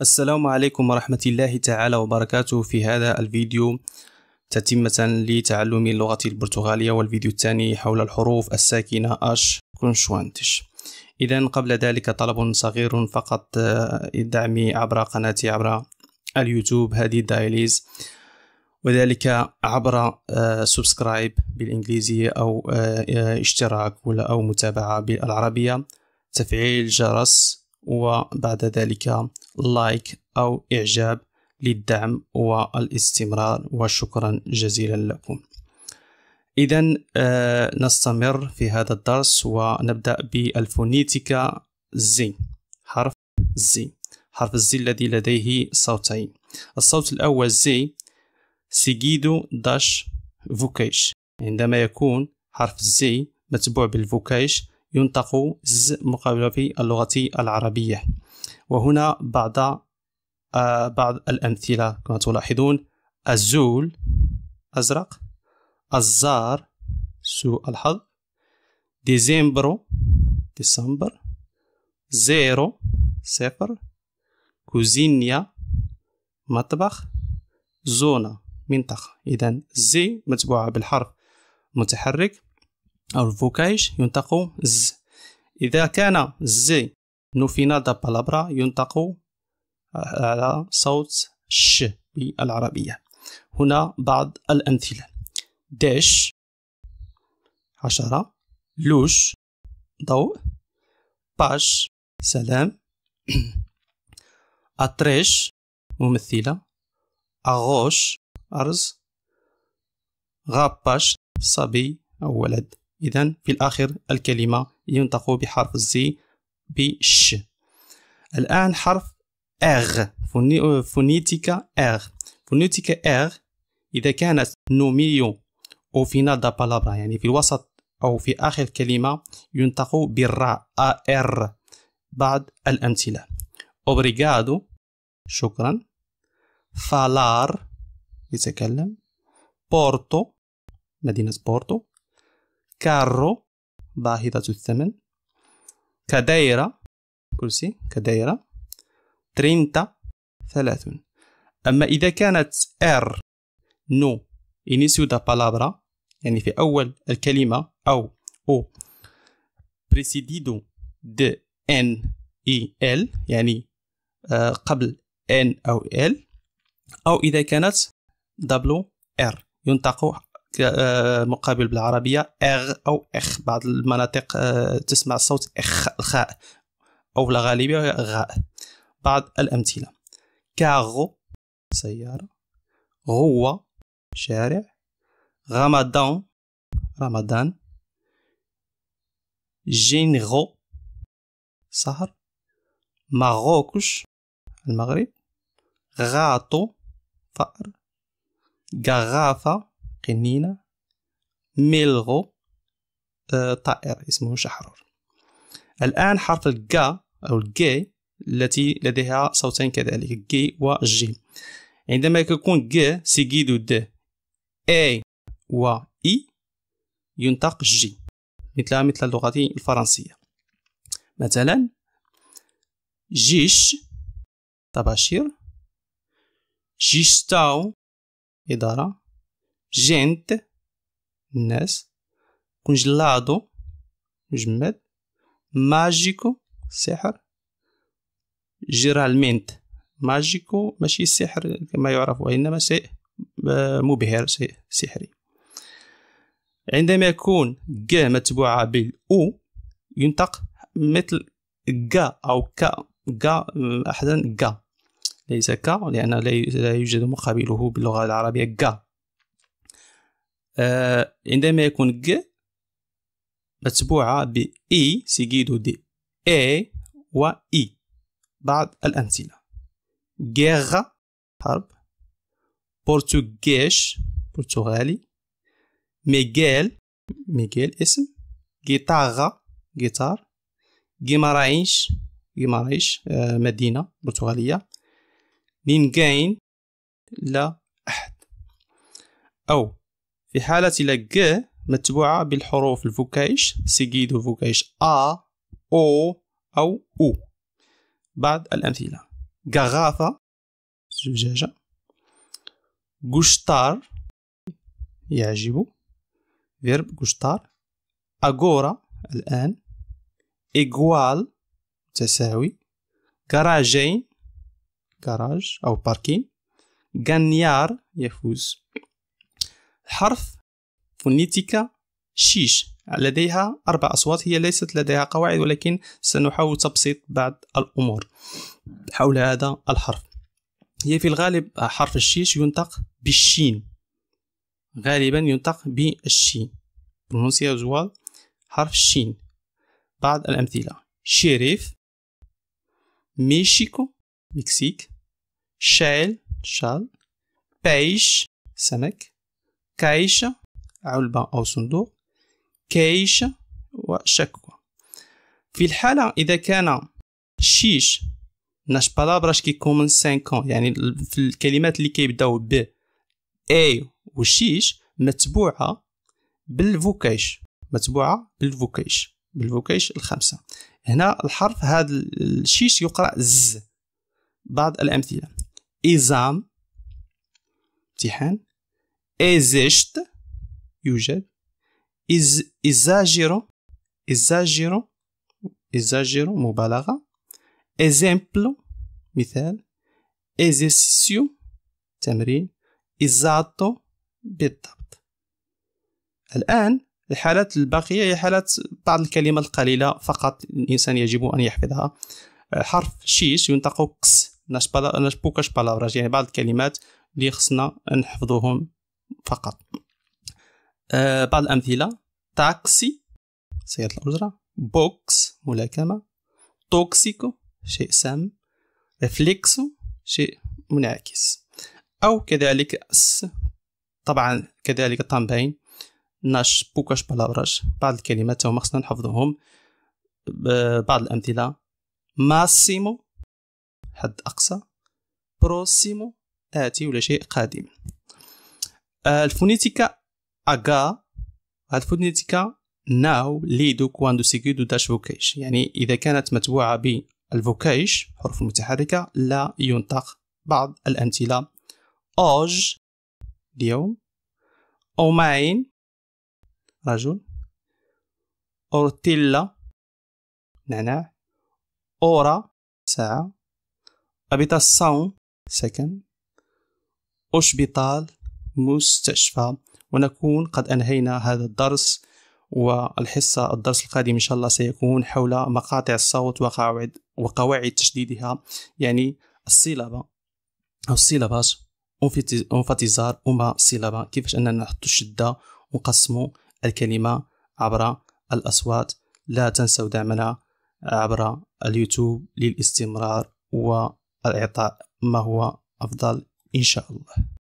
السلام عليكم ورحمة الله تعالى وبركاته في هذا الفيديو تتمة لتعلم اللغة البرتغالية والفيديو الثاني حول الحروف الساكنة أش كونشوانتش إذا قبل ذلك طلب صغير فقط آه، دعمي عبر قناتي عبر اليوتيوب هذه دايليز وذلك عبر آه، سبسكرايب بالإنجليزية أو آه، اشتراك أو متابعة بالعربية تفعيل جرس وبعد ذلك لايك أو إعجاب للدعم والاستمرار وشكرا جزيلا لكم إذا آه، نستمر في هذا الدرس ونبدأ بالفونيتيكا زي حرف زي حرف الزي الذي لديه صوتين الصوت الأول زي سيجيدو داش فوكيش عندما يكون حرف زي متبوع بالفوكيش ينطق ز مقابل في اللغة العربية وهنا بعض آه بعض الأمثلة كما تلاحظون الزول أزرق الزار سوء الحظ ديزمبرو ديسمبر زيرو صفر كوزينيا مطبخ زونا منطقة إذا زي متبوعة بالحرف متحرك أو الفوكايش ينطق ز إذا كان ز نو فينا دا بالابرا ينطق آه، على صوت ش بالعربية هنا بعض الأمثلة داش عشرة لوش ضوء باش سلام أطريش ممثلة أغوش أرز غاباش صبي أو ولد إذا في الآخر الكلمة ينطق بحرف الزي بش الآن حرف أغ فونيتيكا أغ فونيتيكا أغ إذا كانت نوميو أو فينال دا بالابرا يعني في الوسط أو في آخر كلمة ينطق بالراء أر بعض الأمثلة أوبريغادو شكرا فالار يتكلم بورتو مدينة بورتو كارو باهظة الثمن كدايرة كرسي كدايرة ترينتا ثلاثون أما إذا كانت ار نو إنيسيو دا بالابرا يعني في أول الكلمة أو أو بريسيديدو د ان اي ال يعني قبل ان أو ال أو إذا كانت دبلو ار ينطق آه، مقابل بالعربيه اغ او اخ بعض المناطق آه، تسمع صوت اخ الخاء او في الغالبية غاء بعض الامثله كاغو سياره غوة شارع رمضان رمضان جينغو سهر ماروكش المغرب غاطو فأر غرافة قنينة ميلغو آه، طائر اسمه شحرور الآن حرف الجا أو الجي التي لديها صوتين كذلك جي جي عندما يكون جي سيكيدو د اي و اي ينطق جي مثلها مثل اللغة الفرنسية مثلا جيش طباشير جيشتاو إدارة جنت الناس كونجلادو مجمد ماجيكو سحر جيرالمنت ماجيكو ماشي سحر كما يعرف وإنما شيء آه، مبهر شيء سحري عندما يكون جا متبوعة بالأو ينطق مثل جا أو كا جا أحدا جا ليس كا لأن لا يوجد مقابله باللغة العربية جا آه، عندما يكون ج متبوعة ب إي سيجيدو دي إي و إي بعض الأمثلة غيغ حرب بورتوغيش برتغالي ميغيل ميغيل اسم جيتاغا غيتار غيمارايش غيمارايش آه، مدينة برتغالية نينغاين لا أحد أو في حالة إلى ج متبوعة بالحروف الفوكايش سيجيدو فوكايش أ أو أو أو بعض الأمثلة غغاثة زجاجة قشطار يعجب فيرب قشطار أغورا الآن إيغوال تساوي كراجين كراج أو باركين غنيار يفوز حرف فونيتيكا شيش لديها أربع أصوات هي ليست لديها قواعد ولكن سنحاول تبسيط بعض الأمور حول هذا الحرف هي في الغالب حرف الشيش ينطق بالشين غالبا ينطق بالشين برونسيا زوال حرف الشين بعض الأمثلة شريف ميشيكو مكسيك شال شال بايش سمك كايش علبة أو صندوق كايش وشكوى في الحالة إذا كان شيش ناش بالابراش كومن سانكون يعني في الكلمات اللي كيبداو ب اي وشيش متبوعة بالفوكيش متبوعة بالفوكيش بالفوكيش الخمسة هنا الحرف هذا الشيش يقرأ ز بعض الأمثلة إزام امتحان existe يوجد إزاجيرو إزاجيرو إزاجيرو مبالغة exemplo مثال exercício تمرين إزاتو بالضبط الآن الحالات الباقية هي حالات بعض الكلمات القليلة فقط الإنسان يجب أن يحفظها حرف شيش ينطق قس ناش بوكاش يعني بعض الكلمات اللي خصنا نحفظوهم فقط آه بعض الأمثلة تاكسي سيارة الأجرة بوكس ملاكمة توكسيكو شيء سام ريفليكسو شيء منعكس أو كذلك أس طبعا كذلك طامبين ناش بوكاش بلابراش بعض الكلمات هما خصنا نحفظهم بعض الأمثلة ماسيمو حد أقصى بروسيمو آتي ولا شيء قادم Uh, الفونيتيكا اغا هاد الفونيتيكا ناو ليدو كواندو سيكيدو داش فوكيش يعني اذا كانت متبوعه بالفوكيش حروف متحركه لا ينطق بعض الامثله اوج اليوم اوماين رجل اورتيلا نعناع اورا ساعه ابيتاساون سكن اوشبيطال مستشفى ونكون قد أنهينا هذا الدرس والحصة الدرس القادم إن شاء الله سيكون حول مقاطع الصوت وقواعد وقواعد تشديدها يعني السيلابة أو السيلابات انفتزار أما سيلابة كيفاش أننا نحط الشدة ونقسموا الكلمة عبر الأصوات لا تنسوا دعمنا عبر اليوتيوب للاستمرار والإعطاء ما هو أفضل إن شاء الله